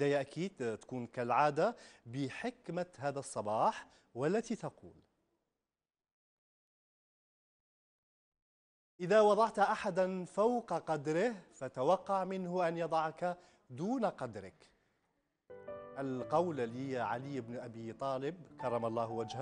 بداية أكيد تكون كالعادة بحكمة هذا الصباح والتي تقول إذا وضعت أحدا فوق قدره فتوقع منه أن يضعك دون قدرك القول لي علي بن أبي طالب كرم الله وجهه